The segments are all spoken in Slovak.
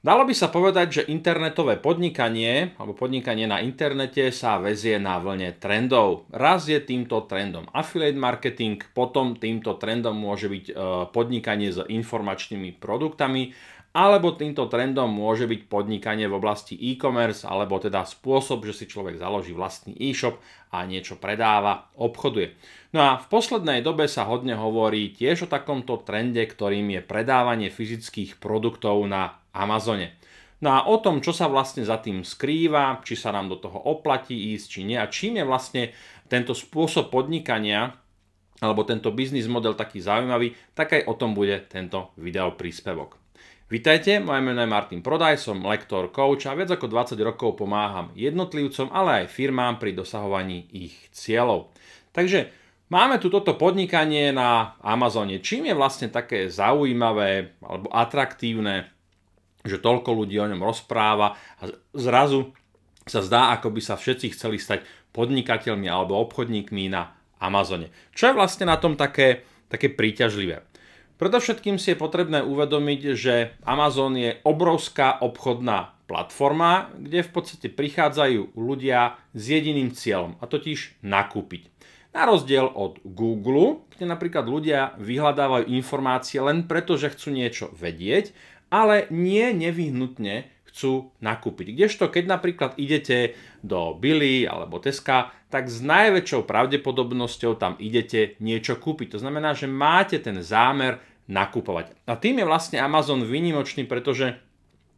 Dalo by sa povedať, že internetové podnikanie alebo podnikanie na internete sa vezie na vlne trendov. Raz je týmto trendom affiliate marketing, potom týmto trendom môže byť e, podnikanie s informačnými produktami alebo týmto trendom môže byť podnikanie v oblasti e-commerce, alebo teda spôsob, že si človek založí vlastný e-shop a niečo predáva, obchoduje. No a v poslednej dobe sa hodne hovorí tiež o takomto trende, ktorým je predávanie fyzických produktov na Amazone. No a o tom, čo sa vlastne za tým skrýva, či sa nám do toho oplatí ísť, či nie a čím je vlastne tento spôsob podnikania alebo tento biznis model taký zaujímavý, tak aj o tom bude tento videopríspevok. Vitajte, moje meno je Martin Prodaj, som lektor, coach a viac ako 20 rokov pomáham jednotlivcom, ale aj firmám pri dosahovaní ich cieľov. Takže máme tu toto podnikanie na Amazone. Čím je vlastne také zaujímavé alebo atraktívne, že toľko ľudí o ňom rozpráva a zrazu sa zdá, ako by sa všetci chceli stať podnikateľmi alebo obchodníkmi na Amazone. Čo je vlastne na tom také, také príťažlivé? Predovšetkým si je potrebné uvedomiť, že Amazon je obrovská obchodná platforma, kde v podstate prichádzajú ľudia s jediným cieľom, a totiž nakúpiť. Na rozdiel od Google, kde napríklad ľudia vyhľadávajú informácie len preto, že chcú niečo vedieť, ale nie nevyhnutne chcú nakúpiť. Kdežto keď napríklad idete do Billy alebo Teska, tak s najväčšou pravdepodobnosťou tam idete niečo kúpiť. To znamená, že máte ten zámer nakupovať. A tým je vlastne Amazon vynimočný, pretože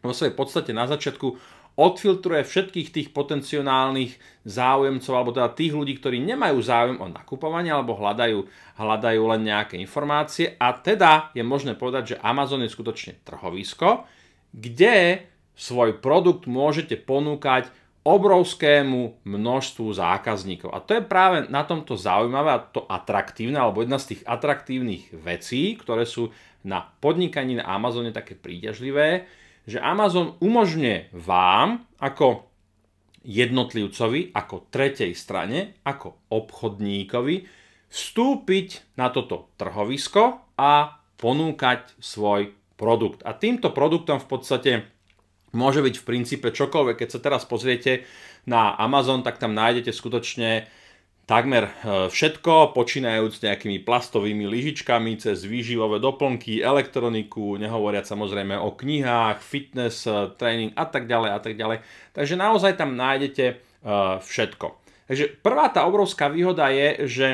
vo svojej podstate na začiatku odfiltruje všetkých tých potenciálnych záujemcov, alebo teda tých ľudí, ktorí nemajú záujem o nakupovanie, alebo hľadajú, hľadajú len nejaké informácie. A teda je možné povedať, že Amazon je skutočne trhovisko, kde svoj produkt môžete ponúkať obrovskému množstvu zákazníkov. A to je práve na tomto zaujímavé a to atraktívne, alebo jedna z tých atraktívnych vecí, ktoré sú na podnikaní na Amazone také príťažlivé, že Amazon umožňuje vám ako jednotlivcovi, ako tretej strane, ako obchodníkovi vstúpiť na toto trhovisko a ponúkať svoj produkt. A týmto produktom v podstate Môže byť v princípe čokoľvek. Keď sa teraz pozriete na Amazon, tak tam nájdete skutočne takmer e, všetko, počínajúc nejakými plastovými lyžičkami cez výživové doplnky, elektroniku, nehovoriať samozrejme o knihách, fitness, e, tréning a tak ďalej a tak ďalej. Takže naozaj tam nájdete e, všetko. Takže prvá tá obrovská výhoda je, že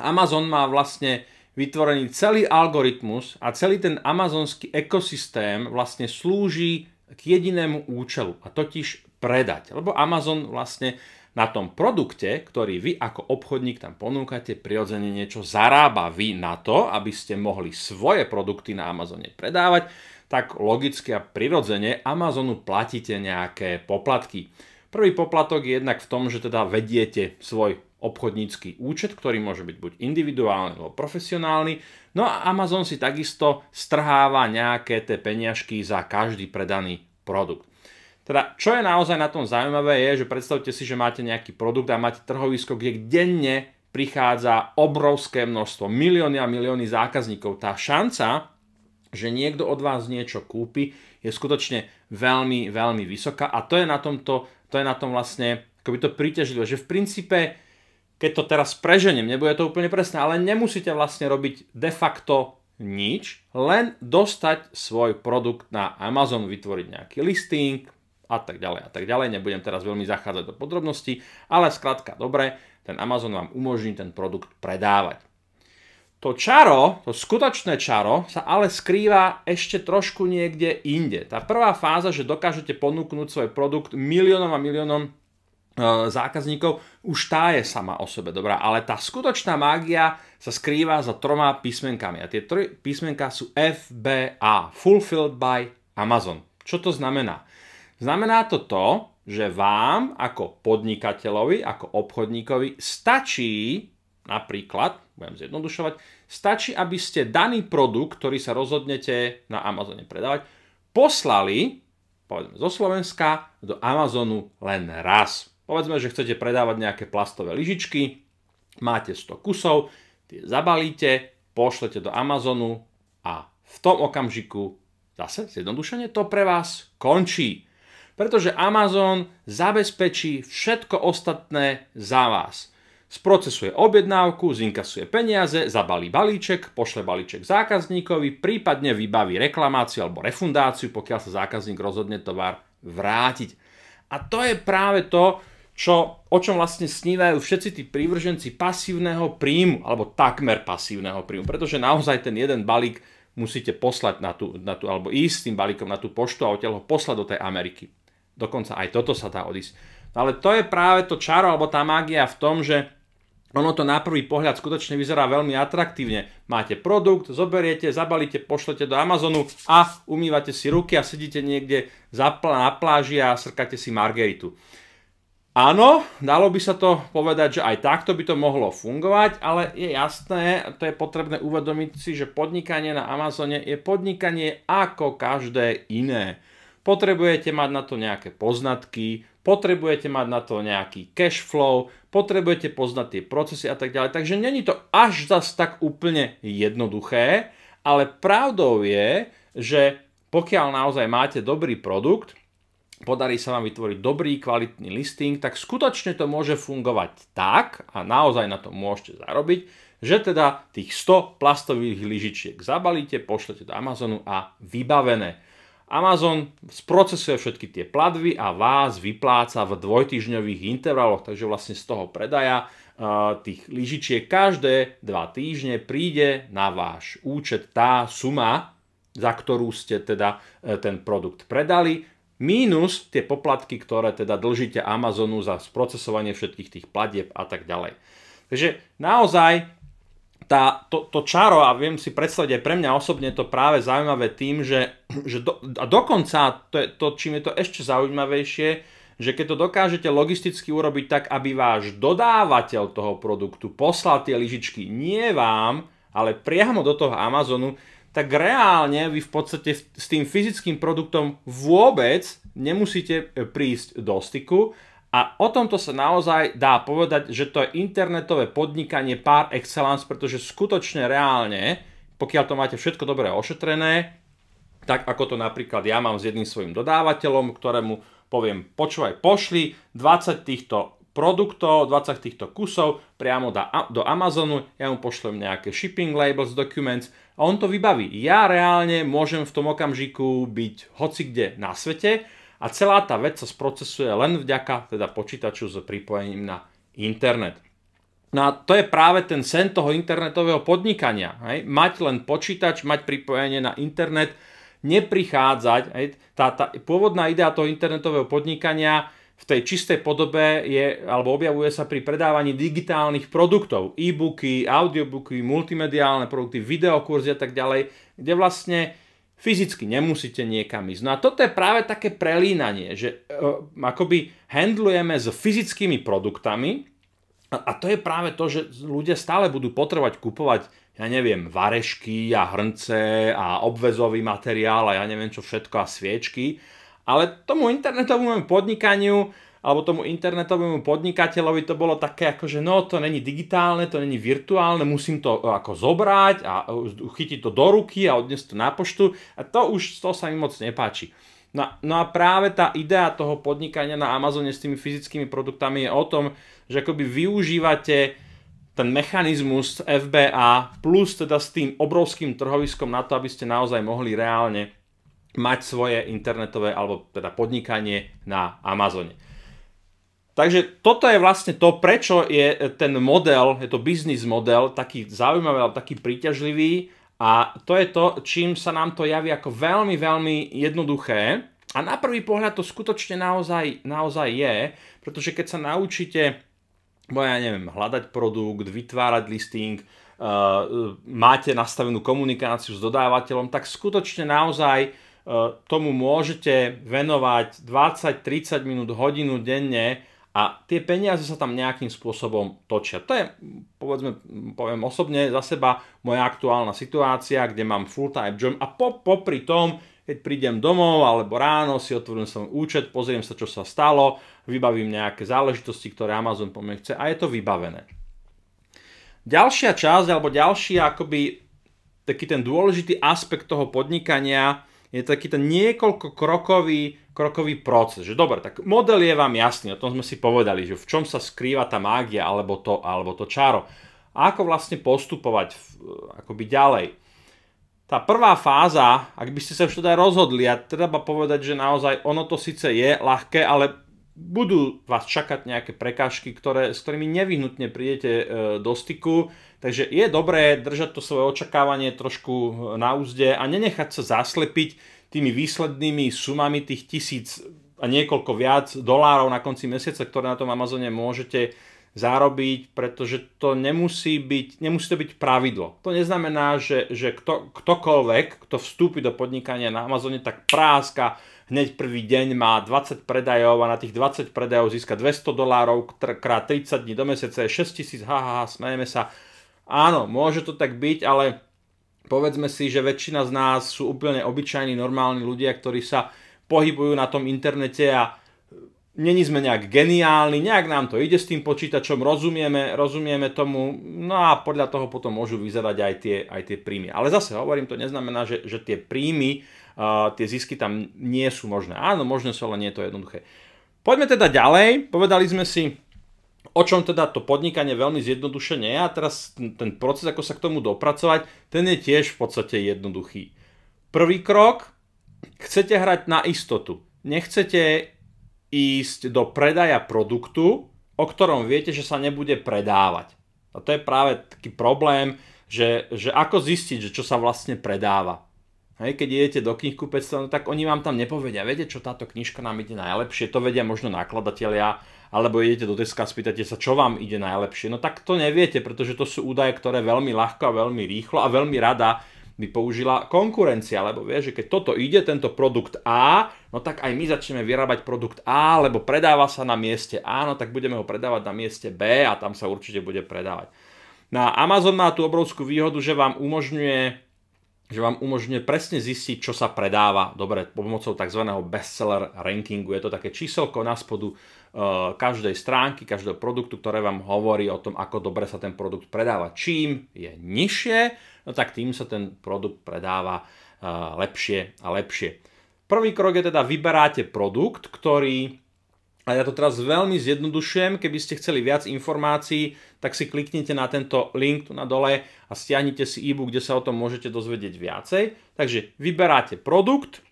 Amazon má vlastne vytvorený celý algoritmus a celý ten amazonský ekosystém vlastne slúži k jedinému účelu a totiž predať. Lebo Amazon vlastne na tom produkte, ktorý vy ako obchodník tam ponúkate, prirodzene niečo zarába vy na to, aby ste mohli svoje produkty na Amazone predávať, tak logicky a prirodzene Amazonu platíte nejaké poplatky. Prvý poplatok je jednak v tom, že teda vediete svoj obchodnícky účet, ktorý môže byť buď individuálny alebo profesionálny. No a Amazon si takisto strháva nejaké tie peniažky za každý predaný produkt. Teda, čo je naozaj na tom zaujímavé, je, že predstavte si, že máte nejaký produkt a máte trhovisko, kde denne prichádza obrovské množstvo, milióny a milióny zákazníkov. Tá šanca, že niekto od vás niečo kúpi, je skutočne veľmi, veľmi vysoká a to je na, tomto, to je na tom vlastne akoby to príťažlivé, že v princípe keď to teraz preženiem, nebude to úplne presné, ale nemusíte vlastne robiť de facto nič, len dostať svoj produkt na Amazon, vytvoriť nejaký listing a tak ďalej a tak ďalej. Nebudem teraz veľmi zachádzať do podrobností, ale skrátka dobre, ten Amazon vám umožní ten produkt predávať. To čaro, to skutočné čaro sa ale skrýva ešte trošku niekde inde. Tá prvá fáza, že dokážete ponúknuť svoj produkt miliónom a miliónom e, zákazníkov, už tá je sama o sebe dobrá, ale tá skutočná mágia sa skrýva za troma písmenkami a tie tri písmenká sú FBA, Fulfilled by Amazon. Čo to znamená? Znamená to to, že vám ako podnikateľovi, ako obchodníkovi stačí napríklad, budem zjednodušovať, stačí, aby ste daný produkt, ktorý sa rozhodnete na Amazone predávať, poslali, povedzme zo Slovenska, do Amazonu len raz. Povedzme, že chcete predávať nejaké plastové lyžičky, máte 100 kusov, tie zabalíte, pošlete do Amazonu a v tom okamžiku zase zjednodušene to pre vás končí. Pretože Amazon zabezpečí všetko ostatné za vás. Sprocesuje objednávku, zinkasuje peniaze, zabalí balíček, pošle balíček zákazníkovi, prípadne vybaví reklamáciu alebo refundáciu, pokiaľ sa zákazník rozhodne tovar vrátiť. A to je práve to, čo, o čom vlastne snívajú všetci tí prívrženci pasívneho príjmu, alebo takmer pasívneho príjmu, pretože naozaj ten jeden balík musíte poslať na tú, na tú, alebo ísť s tým balíkom na tú poštu a odtiaľ ho poslať do tej Ameriky. Dokonca aj toto sa dá odísť. No ale to je práve to čaro, alebo tá mágia v tom, že ono to na prvý pohľad skutočne vyzerá veľmi atraktívne. Máte produkt, zoberiete, zabalíte, pošlete do Amazonu a umývate si ruky a sedíte niekde na pláži a srkáte si margeritu. Áno, dalo by sa to povedať, že aj takto by to mohlo fungovať, ale je jasné, to je potrebné uvedomiť si, že podnikanie na Amazone je podnikanie ako každé iné. Potrebujete mať na to nejaké poznatky, potrebujete mať na to nejaký cash flow, potrebujete poznať tie procesy a tak ďalej. Takže není to až zas tak úplne jednoduché, ale pravdou je, že pokiaľ naozaj máte dobrý produkt, podarí sa vám vytvoriť dobrý, kvalitný listing, tak skutočne to môže fungovať tak, a naozaj na to môžete zarobiť, že teda tých 100 plastových lyžičiek zabalíte, pošlete do Amazonu a vybavené. Amazon sprocesuje všetky tie platby a vás vypláca v dvojtyžňových intervaloch, takže vlastne z toho predaja eh, tých lyžičiek každé dva týždne príde na váš účet tá suma, za ktorú ste teda eh, ten produkt predali Mínus tie poplatky, ktoré teda dlžíte Amazonu za sprocesovanie všetkých tých platieb a tak ďalej. Takže naozaj tá, to, to čaro, a viem si predstaviť aj pre mňa osobne to práve zaujímavé tým, že, že do, a dokonca to, je, to, čím je to ešte zaujímavejšie, že keď to dokážete logisticky urobiť tak, aby váš dodávateľ toho produktu poslal tie lyžičky nie vám, ale priamo do toho Amazonu, tak reálne vy v podstate s tým fyzickým produktom vôbec nemusíte e, prísť do styku a o tomto sa naozaj dá povedať, že to je internetové podnikanie par excellence, pretože skutočne reálne, pokiaľ to máte všetko dobre ošetrené, tak ako to napríklad ja mám s jedným svojim dodávateľom, ktorému poviem, počúvaj, pošli 20 týchto produktov, 20 týchto kusov priamo do Amazonu, ja mu pošlem nejaké shipping labels, documents a on to vybaví. Ja reálne môžem v tom okamžiku byť hoci kde na svete a celá tá vec sa sprocesuje len vďaka teda počítaču s pripojením na internet. No a to je práve ten sen toho internetového podnikania. Hej? Mať len počítač, mať pripojenie na internet, neprichádzať. Hej? Tá, tá pôvodná idea toho internetového podnikania v tej čistej podobe je, alebo objavuje sa pri predávaní digitálnych produktov, e-booky, audiobooky, multimediálne produkty, videokurzy a tak ďalej, kde vlastne fyzicky nemusíte niekam ísť. No a toto je práve také prelínanie, že uh, akoby handlujeme s fyzickými produktami a, a to je práve to, že ľudia stále budú potrebovať kupovať ja neviem, varešky a hrnce a obvezový materiál a ja neviem čo všetko a sviečky ale tomu internetovému podnikaniu alebo tomu internetovému podnikateľovi to bolo také ako, že no to není digitálne, to není virtuálne, musím to e, ako zobrať a e, chytiť to do ruky a odniesť to na poštu a to už to sa mi moc nepáči. No, no a práve tá idea toho podnikania na Amazone s tými fyzickými produktami je o tom, že akoby využívate ten mechanizmus FBA plus teda s tým obrovským trhoviskom na to, aby ste naozaj mohli reálne mať svoje internetové alebo teda podnikanie na Amazone. Takže toto je vlastne to, prečo je ten model, je to biznis model taký zaujímavý alebo taký príťažlivý a to je to, čím sa nám to javí ako veľmi, veľmi jednoduché. A na prvý pohľad to skutočne naozaj, naozaj je, pretože keď sa naučíte, bo ja neviem, hľadať produkt, vytvárať listing, eh, máte nastavenú komunikáciu s dodávateľom, tak skutočne naozaj Eh, tomu môžete venovať 20-30 minút, hodinu denne a tie peniaze sa tam nejakým spôsobom točia. To je, povedzme, poviem osobne za seba, moja aktuálna situácia, kde mám full-time job a po, popri tom, keď prídem domov alebo ráno si otvorím svoj účet, pozriem sa, čo sa stalo, vybavím nejaké záležitosti, ktoré Amazon po mne chce a je to vybavené. Ďalšia časť alebo ďalší akoby taký ten dôležitý aspekt toho podnikania je taký ten niekoľko krokový, krokový proces. Že dobre, tak model je vám jasný, o tom sme si povedali, že v čom sa skrýva tá mágia alebo to, alebo to čaro. A ako vlastne postupovať eh, akoby ďalej. Tá prvá fáza, ak by ste sa už teda rozhodli, a treba povedať, že naozaj ono to síce je ľahké, ale budú vás čakať nejaké prekážky, ktoré, s ktorými nevyhnutne prídete e, do styku, takže je dobré držať to svoje očakávanie trošku e, na úzde a nenechať sa zaslepiť tými výslednými sumami tých tisíc a niekoľko viac dolárov na konci mesiaca, ktoré na tom Amazone môžete zarobiť, pretože to nemusí, byť, nemusí to byť pravidlo. To neznamená, že, že kto, ktokoľvek, kto vstúpi do podnikania na Amazone, tak práska hneď prvý deň má 20 predajov a na tých 20 predajov získa 200 dolárov krát 30 dní do mesiaca je 6000, ha, smejeme sa. Áno, môže to tak byť, ale povedzme si, že väčšina z nás sú úplne obyčajní, normálni ľudia, ktorí sa pohybujú na tom internete a e, není sme nejak geniálni, nejak nám to ide s tým počítačom, rozumieme, rozumieme tomu, no a podľa toho potom môžu vyzerať aj tie, aj tie príjmy. Ale zase hovorím, to neznamená, že, že tie príjmy tie zisky tam nie sú možné. Áno, možné sú, ale nie je to jednoduché. Poďme teda ďalej, povedali sme si, o čom teda to podnikanie veľmi zjednodušene je a teraz ten proces, ako sa k tomu dopracovať, ten je tiež v podstate jednoduchý. Prvý krok, chcete hrať na istotu. Nechcete ísť do predaja produktu, o ktorom viete, že sa nebude predávať. A to je práve taký problém, že, že ako zistiť, že čo sa vlastne predáva. Hej, keď idete do knihkupectva, no tak oni vám tam nepovedia, viete, čo táto knižka nám ide najlepšie, to vedia možno nakladatelia, alebo idete do Teska a spýtate sa, čo vám ide najlepšie. No tak to neviete, pretože to sú údaje, ktoré veľmi ľahko a veľmi rýchlo a veľmi rada by použila konkurencia, lebo vie, že keď toto ide, tento produkt A, no tak aj my začneme vyrábať produkt A, lebo predáva sa na mieste A, no tak budeme ho predávať na mieste B a tam sa určite bude predávať. Na no Amazon má tú obrovskú výhodu, že vám umožňuje že vám umožňuje presne zistiť, čo sa predáva. Dobre, pomocou tzv. bestseller rankingu. Je to také číselko na spodu eh, každej stránky, každého produktu, ktoré vám hovorí o tom, ako dobre sa ten produkt predáva. Čím je nižšie, no tak tým sa ten produkt predáva eh, lepšie a lepšie. Prvý krok je teda vyberáte produkt, ktorý a ja to teraz veľmi zjednodušujem, keby ste chceli viac informácií, tak si kliknite na tento link tu na dole a stiahnite si e-book, kde sa o tom môžete dozvedieť viacej. Takže vyberáte produkt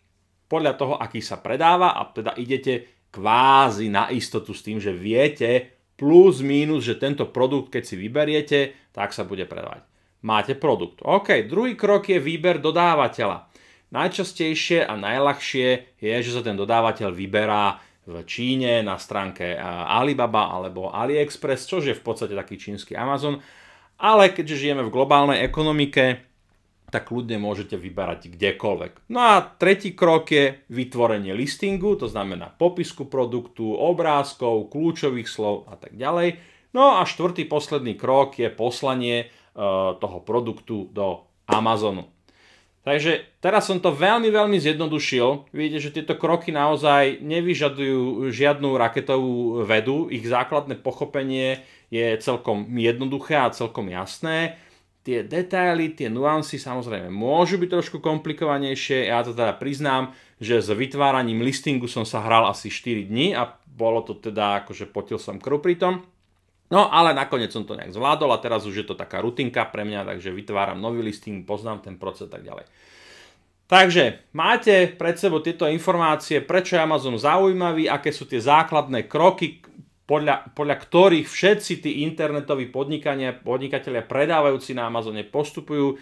podľa toho, aký sa predáva a teda idete kvázi na istotu s tým, že viete plus minus, že tento produkt, keď si vyberiete, tak sa bude predávať. Máte produkt. OK, druhý krok je výber dodávateľa. Najčastejšie a najľahšie je, že sa ten dodávateľ vyberá v Číne na stránke eh, Alibaba alebo AliExpress, čo je v podstate taký čínsky Amazon. Ale keďže žijeme v globálnej ekonomike, tak ľudne môžete vyberať kdekoľvek. No a tretí krok je vytvorenie listingu, to znamená popisku produktu, obrázkov, kľúčových slov a tak ďalej. No a štvrtý posledný krok je poslanie eh, toho produktu do Amazonu. Takže teraz som to veľmi, veľmi zjednodušil. Vidíte, že tieto kroky naozaj nevyžadujú žiadnu raketovú vedu. Ich základné pochopenie je celkom jednoduché a celkom jasné. Tie detaily, tie nuancy samozrejme môžu byť trošku komplikovanejšie. Ja to teda priznám, že s vytváraním listingu som sa hral asi 4 dní a bolo to teda, akože potil som krv pri tom. No ale nakoniec som to nejak zvládol a teraz už je to taká rutinka pre mňa, takže vytváram nový listing, poznám ten proces a tak ďalej. Takže máte pred sebou tieto informácie, prečo je Amazon zaujímavý, aké sú tie základné kroky, podľa, podľa ktorých všetci tí internetoví podnikatelia predávajúci na Amazone postupujú.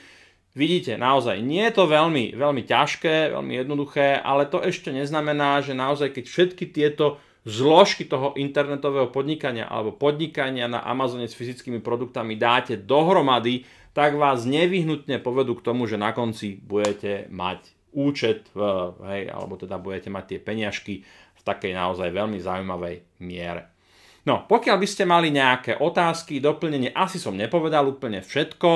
Vidíte, naozaj nie je to veľmi, veľmi ťažké, veľmi jednoduché, ale to ešte neznamená, že naozaj keď všetky tieto zložky toho internetového podnikania alebo podnikania na Amazone s fyzickými produktami dáte dohromady, tak vás nevyhnutne povedú k tomu, že na konci budete mať účet, hej, alebo teda budete mať tie peňažky v takej naozaj veľmi zaujímavej miere. No, pokiaľ by ste mali nejaké otázky, doplnenie, asi som nepovedal úplne všetko,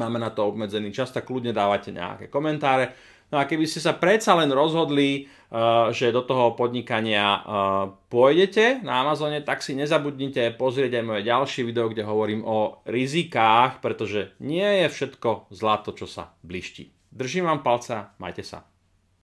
máme na to obmedzený čas, tak kľudne dávate nejaké komentáre. No a keby ste sa predsa len rozhodli, eh, že do toho podnikania eh, pôjdete na Amazone, tak si nezabudnite pozrieť aj moje ďalšie video, kde hovorím o rizikách, pretože nie je všetko zlato, čo sa bliští. Držím vám palca, majte sa.